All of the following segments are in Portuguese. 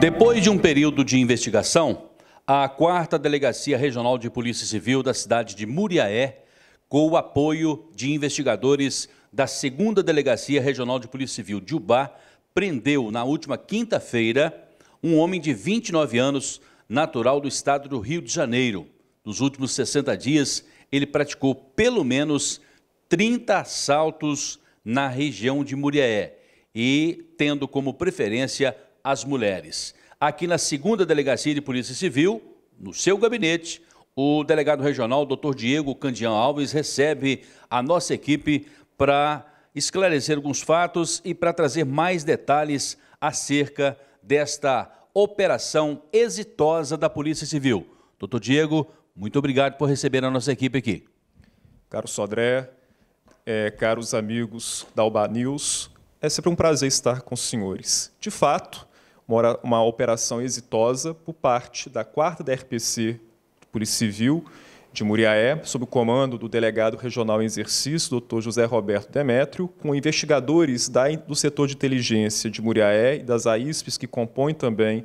Depois de um período de investigação, a 4 Delegacia Regional de Polícia Civil da cidade de Muriaé, com o apoio de investigadores da 2 Delegacia Regional de Polícia Civil de Ubá, prendeu na última quinta-feira um homem de 29 anos, natural do estado do Rio de Janeiro. Nos últimos 60 dias, ele praticou pelo menos 30 assaltos na região de Muriaé e tendo como preferência as mulheres. Aqui na segunda delegacia de Polícia Civil, no seu gabinete, o delegado regional, doutor Diego Candian Alves, recebe a nossa equipe para esclarecer alguns fatos e para trazer mais detalhes acerca desta operação exitosa da Polícia Civil. Doutor Diego, muito obrigado por receber a nossa equipe aqui. Caro Sodré, é, caros amigos da Alba News, é sempre um prazer estar com os senhores. De fato, uma, uma operação exitosa por parte da 4 da RPC, Polícia Civil, de Muriaé, sob o comando do delegado regional em exercício, doutor José Roberto Demétrio, com investigadores da, do setor de inteligência de Muriaé e das AISPs, que compõem também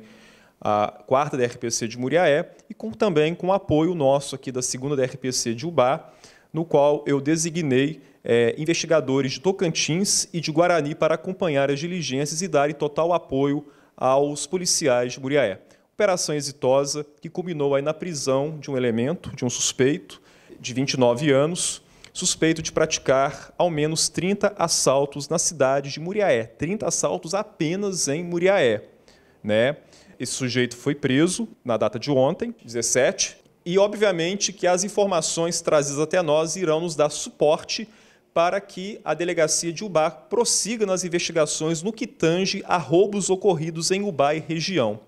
a quarta da RPC de Muriaé, e com, também com apoio nosso aqui da segunda da RPC de Ubá, no qual eu designei é, investigadores de Tocantins e de Guarani para acompanhar as diligências e darem total apoio aos policiais de Muriaé. Operação exitosa que culminou aí na prisão de um elemento, de um suspeito de 29 anos, suspeito de praticar ao menos 30 assaltos na cidade de Muriaé. 30 assaltos apenas em Muriaé. Né? Esse sujeito foi preso na data de ontem, 17, e obviamente que as informações trazidas até nós irão nos dar suporte para que a delegacia de Ubá prossiga nas investigações no que tange a roubos ocorridos em Ubá e região.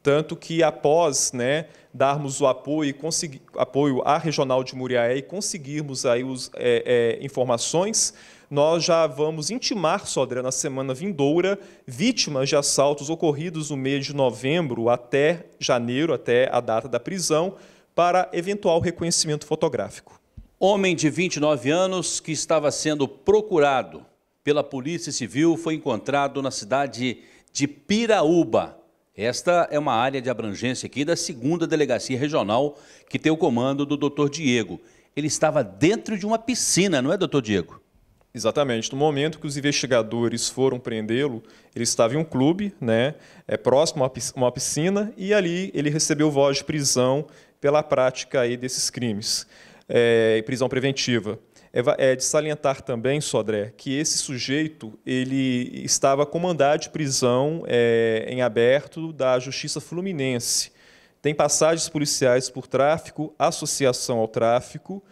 Tanto que após né, darmos o apoio, consegui, apoio à Regional de Muriaé e conseguirmos aí os, é, é, informações, nós já vamos intimar, Sodré, na semana vindoura, vítimas de assaltos ocorridos no mês de novembro até janeiro, até a data da prisão, para eventual reconhecimento fotográfico. Homem de 29 anos que estava sendo procurado pela Polícia Civil foi encontrado na cidade de Piraúba. Esta é uma área de abrangência aqui da segunda delegacia regional que tem o comando do Dr. Diego. Ele estava dentro de uma piscina, não é, Dr. Diego? Exatamente. No momento que os investigadores foram prendê-lo, ele estava em um clube, né, é, próximo a uma piscina, e ali ele recebeu voz de prisão pela prática aí desses crimes é, prisão preventiva. É, é de salientar também, Sodré, que esse sujeito ele estava com mandado de prisão é, em aberto da Justiça Fluminense. Tem passagens policiais por tráfico, associação ao tráfico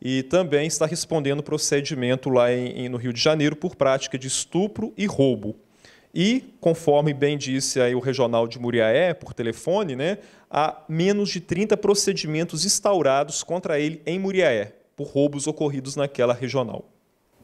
e também está respondendo procedimento lá em, em, no Rio de Janeiro por prática de estupro e roubo. E, conforme bem disse aí o regional de Muriaé, por telefone, né, há menos de 30 procedimentos instaurados contra ele em Muriaé, por roubos ocorridos naquela regional.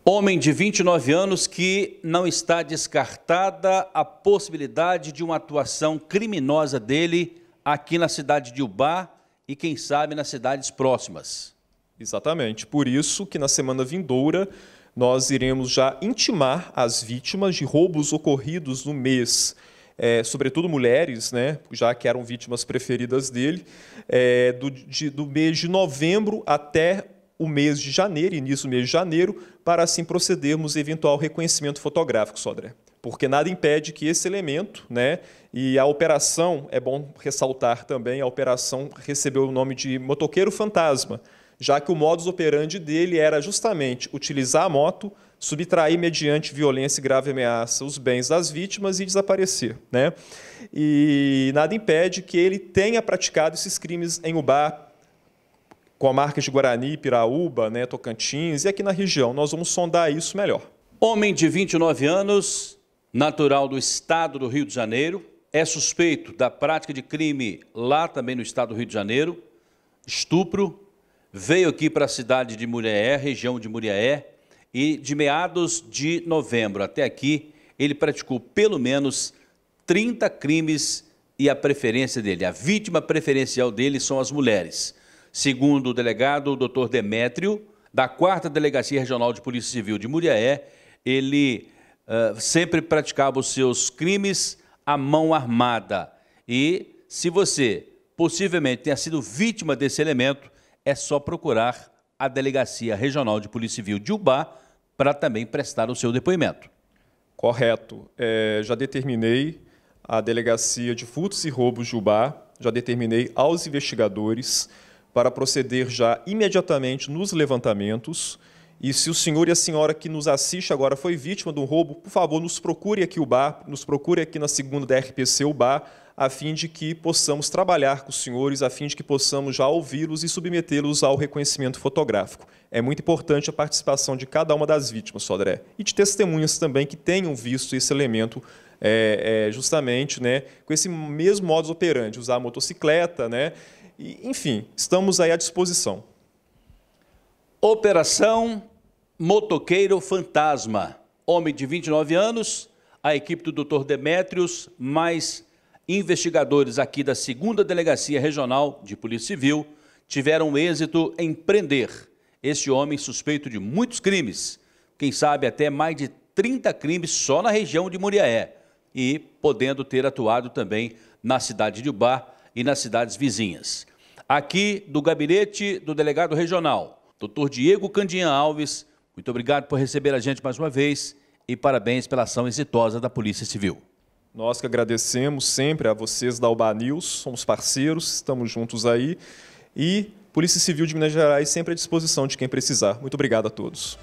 Homem de 29 anos que não está descartada a possibilidade de uma atuação criminosa dele aqui na cidade de Ubá e, quem sabe, nas cidades próximas. Exatamente. Por isso que na semana vindoura nós iremos já intimar as vítimas de roubos ocorridos no mês. É, sobretudo mulheres, né, já que eram vítimas preferidas dele, é, do, de, do mês de novembro até o mês de janeiro, início do mês de janeiro, para assim procedermos eventual reconhecimento fotográfico, Sodré. Porque nada impede que esse elemento, né, e a operação, é bom ressaltar também, a operação recebeu o nome de motoqueiro fantasma, já que o modus operandi dele era justamente utilizar a moto, subtrair mediante violência e grave ameaça os bens das vítimas e desaparecer. Né? E nada impede que ele tenha praticado esses crimes em Ubá, com a marca de Guarani, Piraúba, né, Tocantins e aqui na região. Nós vamos sondar isso melhor. Homem de 29 anos, natural do estado do Rio de Janeiro, é suspeito da prática de crime lá também no estado do Rio de Janeiro, estupro, veio aqui para a cidade de Muriaé, região de Muriaé, e de meados de novembro até aqui, ele praticou pelo menos 30 crimes e a preferência dele, a vítima preferencial dele são as mulheres. Segundo o delegado, o doutor Demétrio, da 4 Delegacia Regional de Polícia Civil de Muriaé, ele uh, sempre praticava os seus crimes à mão armada. E se você possivelmente tenha sido vítima desse elemento, é só procurar a Delegacia Regional de Polícia Civil de Ubá para também prestar o seu depoimento. Correto. É, já determinei a Delegacia de Furtos e Roubos de Ubá, já determinei aos investigadores para proceder já imediatamente nos levantamentos e se o senhor e a senhora que nos assiste agora foi vítima de um roubo, por favor, nos procure aqui o bar, nos procure aqui na segunda da RPC o bar, a fim de que possamos trabalhar com os senhores, a fim de que possamos já ouvi-los e submetê-los ao reconhecimento fotográfico. É muito importante a participação de cada uma das vítimas, Sodré, e de testemunhas também que tenham visto esse elemento é, é, justamente né, com esse mesmo modus operandi, usar a motocicleta, né? E, enfim, estamos aí à disposição. Operação Motoqueiro Fantasma. Homem de 29 anos, a equipe do Dr. Demétrios, mais investigadores aqui da 2 Delegacia Regional de Polícia Civil, tiveram êxito em prender este homem suspeito de muitos crimes, quem sabe até mais de 30 crimes só na região de Muriaé, e podendo ter atuado também na cidade de Ubá e nas cidades vizinhas. Aqui do gabinete do delegado regional, Doutor Diego Candinha Alves, muito obrigado por receber a gente mais uma vez e parabéns pela ação exitosa da Polícia Civil. Nós que agradecemos sempre a vocês da Alba News, somos parceiros, estamos juntos aí. E Polícia Civil de Minas Gerais sempre à disposição de quem precisar. Muito obrigado a todos.